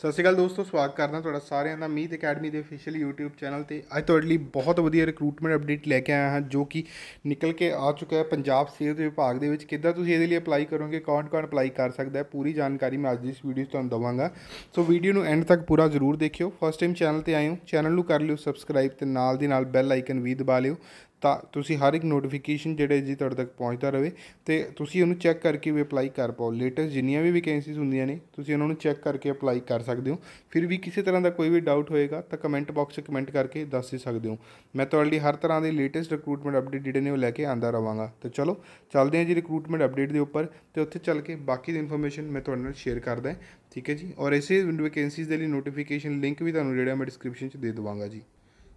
ਸਤਿ ਸ਼੍ਰੀ ਅਕਾਲ ਦੋਸਤੋ ਸਵਾਗਤ ਕਰਦਾ ਤੁਹਾਡਾ ਸਾਰਿਆਂ ਦਾ ਮੀਤ ਅਕੈਡਮੀ ਦੇ ਅਫੀਸ਼ੀਅਲ YouTube ਚੈਨਲ ਤੇ ਅੱਜ ਤੁਹਾਡੇ ਲਈ ਬਹੁਤ ਵਧੀਆ ਰਿਕਰੂਟਮੈਂਟ ਅਪਡੇਟ ਲੈ ਕੇ ਆਇਆ ਹਾਂ ਜੋ ਕਿ ਨਿਕਲ ਕੇ ਆ ਚੁੱਕਾ ਹੈ ਪੰਜਾਬ ਸਿਹਤ ਵਿਭਾਗ ਦੇ ਵਿੱਚ ਕਿੱਦਾਂ ਤੁਸੀਂ ਇਹਦੇ ਲਈ ਅਪਲਾਈ ਕਰੋਗੇ ਕੌਣ-ਕੌਣ ਅਪਲਾਈ ਕਰ ਸਕਦਾ ਹੈ ਪੂਰੀ ਜਾਣਕਾਰੀ ਮੈਂ ਅੱਜ ਦੀ ਇਸ ਵੀਡੀਓ ਤੁਹਾਨੂੰ ਦਵਾਂਗਾ ਸੋ ਵੀਡੀਓ ਨੂੰ ਐਂਡ ਤੱਕ ਪੂਰਾ ਜ਼ਰੂਰ ਦੇਖਿਓ ਫਸਟ ਟਾਈਮ ਚੈਨਲ ਤੇ ਆਏ ਹੋ ਚੈਨਲ ਨੂੰ ਕਰ ਲਿਓ ਸਬਸਕ੍ਰਾਈਬ ਤੇ ਨਾਲ ਦੀ ਨਾਲ ਬੈਲ ਆਈਕਨ ਵੀ ਦਬਾ ਲਿਓ ਤਾਂ ਤੁਸੀਂ ਹਰ ਇੱਕ ਨੋਟੀਫਿਕੇਸ਼ਨ ਜਿਹੜੇ ਜੀ ਤੁਹਾਡੇ ਤੱਕ ਪਹੁੰਚਦਾ ਰਵੇ ਤੇ ਤੁਸੀਂ ਉਹਨੂੰ ਚੈੱਕ ਕਰਕੇ ਵੀ ਅਪਲਾਈ ਕਰ ਪਾਓ ਲੇਟੈਸਟ ਜਿੰਨੀਆਂ ਵੀ ਵੈਕੈਂਸੀਜ਼ ਹੁੰਦੀਆਂ ਨੇ ਤੁਸੀਂ ਉਹਨਾਂ ਨੂੰ ਚੈੱਕ ਕਰਕੇ ਅਪਲਾਈ ਕਰ ਸਕਦੇ ਹੋ ਫਿਰ ਵੀ ਕਿਸੇ ਤਰ੍ਹਾਂ ਦਾ ਕੋਈ ਵੀ ਡਾਊਟ ਹੋਏਗਾ ਤਾਂ ਕਮੈਂਟ ਬਾਕਸ 'ਚ ਕਮੈਂਟ ਕਰਕੇ ਦੱਸ ਸਕਦੇ ਹੋ ਮੈਂ ਤੁਹਾਡੇ ਲਈ ਹਰ ਤਰ੍ਹਾਂ ਦੇ ਲੇਟੈਸਟ ਰਿਕਰੂਟਮੈਂਟ ਅਪਡੇਟ ਜਿਹੜੇ ਨੇ ਉਹ ਲੈ ਕੇ ਆਂਦਾ ਰਵਾਂਗਾ ਤੇ ਚਲੋ ਚੱਲਦੇ ਹਾਂ ਜੀ ਰਿਕਰੂਟਮੈਂਟ ਅਪਡੇਟ ਦੇ ਉੱਪਰ ਤੇ ਉੱਥੇ ਚੱਲ ਕੇ ਬਾਕੀ ਦੀ ਇਨਫੋਰਮੇਸ਼ਨ ਮੈਂ ਤੁਹਾਡੇ ਨਾਲ ਸ਼ੇਅਰ ਕਰਦਾ ਠੀਕ ਹੈ ਜੀ ਔਰ ਇਸੇ ਵੈਕੈਂਸੀਜ਼ ਦੇ ਲਈ ਨੋਟੀਫਿਕੇਸ਼ਨ ਲਿੰਕ ਵੀ ਤੁਹਾਨੂੰ ਜਿਹੜਾ ਮੈਂ ਡਿਸਕ੍ਰਿਪਸ਼ਨ 'ਚ ਦੇ ਦਵਾਂਗਾ ਜੀ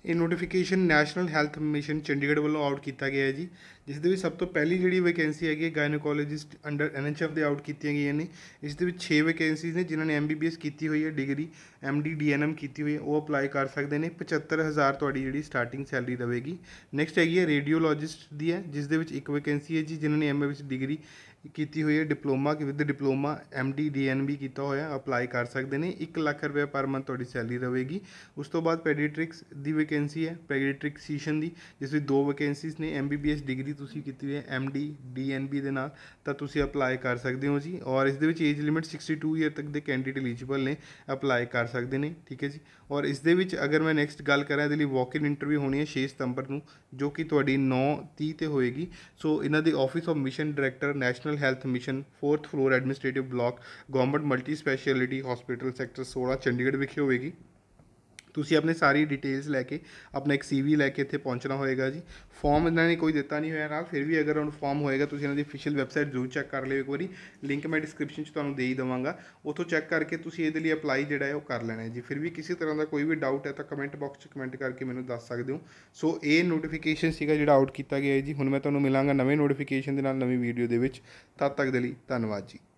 ਇਹ notification national health mission Chandigarh ਵੱਲੋਂ ਆਊਟ ਕੀਤਾ ਗਿਆ ਹੈ ਜੀ ਜਿਸ ਦੇ ਵਿੱਚ ਸਭ ਤੋਂ ਪਹਿਲੀ ਜਿਹੜੀ ਵੈਕੈਂਸੀ ਹੈਗੀ ਹੈ ਗਾਇਨੋਕੋਲੋਜਿਸਟ ਅੰਡਰ ਐਨਐਚਐਫ ਦੇ ਆਊਟ ਕੀਤੀਆਂ ਗਈਆਂ ਨੇ ਇਸ ਦੇ ਵਿੱਚ 6 ਵੈਕੈਂਸੀਜ਼ ਨੇ ਜਿਨ੍ਹਾਂ ਨੇ ਐਮਬੀਬੀਐਸ ਕੀਤੀ ਹੋਈ ਹੈ degree M D D N M ਕੀਤੀ ਹੋਈ ਹੈ ਉਹ ਅਪਲਾਈ ਕਰ ਸਕਦੇ ਨੇ 75000 ਤੁਹਾਡੀ ਜਿਹੜੀ ਸਟਾਰਟਿੰਗ ਸੈਲਰੀ ਦਵੇਗੀ ਨੈਕਸਟ ਹੈਗੀ ਹੈ ਰੇਡੀਓਲੋਜਿਸਟ ਦੀ ਹੈ ਜਿਸ ਦੇ ਵਿੱਚ ਇੱਕ ਵੈਕੈਂਸੀ ਹੈ ਜੀ ਜਿਨ੍ਹਾਂ ਨੇ ਐਮਏ ਵਿੱਚ ਡਿਗਰੀ ਕੀਤੀ ਹੋਈ ਹੈ ਡਿਪਲੋਮਾ ਕਿ with diploma M D D N ਵੀ ਕੀਤਾ ਹੋਇਆ ਅਪਲਾਈ ਕਰ ਸਕਦੇ ਨੇ 1 ਲੱਖ ਰੁਪਏ ਪਰ ਮੰਥ ਤੁਹਾਡੀ ਸੈਲਰੀ ਰਹੇਗੀ ਉਸ ਤੋਂ ਬਾਅਦ ਪੈਡੀਟ੍ਰਿਕਸ ਦੀ ਵੈਕੈਂਸੀ ਹੈ ਪੈਡੀਟ੍ਰਿਕ ਸੀਸ਼ਨ ਦੀ ਜਿਸ ਵਿੱਚ ਦੋ ਵੈਕੈਂਸੀਜ਼ ਨੇ M B B S degree ਤੁਸੀਂ ਕੀਤੀ ਹੋਈ ਹੈ M D D N B ਦੇ ਨਾਲ ਤਾਂ ਤੁਸੀਂ ਅਪਲਾਈ ਕਰ ਸਕਦੇ ਹੋ ਜੀ ਔਰ ਇਸ ਦੇ ਵਿੱਚ ਏਜ ਲਿਮਿਟ 62 ਇਅਰ ਤੱਕ ਦੇ ਕੈਂਡੀਡੇਟ ਐਲੀਜੀਬਲ ਨੇ ਅਪਲਾਈ ਕਰ ਸਕਦੇ ਨੇ ਠੀਕ ਹੈ ਜੀ ਔਰ ਇਸ ਦੇ ਵਿੱਚ ਅਗਰ ਮੈਂ ਨੈਕਸਟ ਗੱਲ ਕਰਾਂ ਇਹਦੇ ਲਈ ਵਾਕ ਇਨ ਇੰਟਰਵਿਊ ਹੋਣੀ ਹੈ 6 ਸਤੰਬਰ ਨੂੰ ਜੋ ਕਿ ਤੁਹਾਡੀ 9:30 ਤੇ ਹੋਏਗੀ ਸੋ ਇਹਨਾਂ ਦੇ office of mission director national health mission 4th floor administrative block government multi specialty hospital sector 16 Chandigarh ਵਿਖੇ ਹੋਏਗੀ ਤੁਸੀਂ ਆਪਣੇ ਸਾਰੀ ਡਿਟੇਲਸ ਲੈ ਕੇ ਆਪਣਾ ਇੱਕ ਸੀਵੀ ਲੈ ਕੇ ਇੱਥੇ ਪਹੁੰਚਣਾ ਹੋਏਗਾ ਜੀ ਫਾਰਮ ਇਹਨਾਂ ਨੇ ਕੋਈ ਦਿੱਤਾ ਨਹੀਂ ਹੋਇਆ ਨਾਲ ਫਿਰ ਵੀ ਅਗਰ ਉਹਨੂੰ ਫਾਰਮ ਹੋਏਗਾ ਤੁਸੀਂ ਇਹਨਾਂ ਦੀ ਅਫੀਸ਼ੀਅਲ ਵੈਬਸਾਈਟ ਜ਼ਰੂਰ ਚੈੱਕ ਕਰ ਲਿਓ ਇੱਕ ਵਾਰੀ ਲਿੰਕ ਮੈਂ ਡਿਸਕ੍ਰਿਪਸ਼ਨ 'ਚ ਤੁਹਾਨੂੰ ਦੇ ਹੀ ਦਵਾਂਗਾ ਉੱਥੋਂ ਚੈੱਕ ਕਰਕੇ ਤੁਸੀਂ ਇਹਦੇ ਲਈ ਅਪਲਾਈ ਜਿਹੜਾ ਹੈ ਉਹ ਕਰ ਲੈਣਾ ਹੈ ਜੀ ਫਿਰ ਵੀ ਕਿਸੇ ਤਰ੍ਹਾਂ ਦਾ ਕੋਈ ਵੀ ਡਾਊਟ ਹੈ ਤਾਂ ਕਮੈਂਟ ਬਾਕਸ 'ਚ ਕਮੈਂਟ ਕਰਕੇ ਮੈਨੂੰ ਦੱਸ ਸਕਦੇ ਹੋ ਸੋ ਇਹ ਨੋਟੀਫਿਕੇਸ਼ਨ ਸੀਗਾ ਜਿਹੜਾ ਆਊਟ ਕੀਤਾ ਗਿਆ ਹੈ ਜੀ ਹੁਣ ਮੈਂ ਤੁਹਾਨੂੰ ਮਿਲਾਂਗਾ ਨਵੇਂ ਨੋਟੀਫਿਕੇਸ਼ਨ ਦੇ ਨਾਲ ਨਵੀਂ ਵੀਡੀਓ ਦੇ ਵਿੱਚ ਤਦ ਤੱਕ ਦੇ ਲਈ ਧੰਨਵਾਦ ਜੀ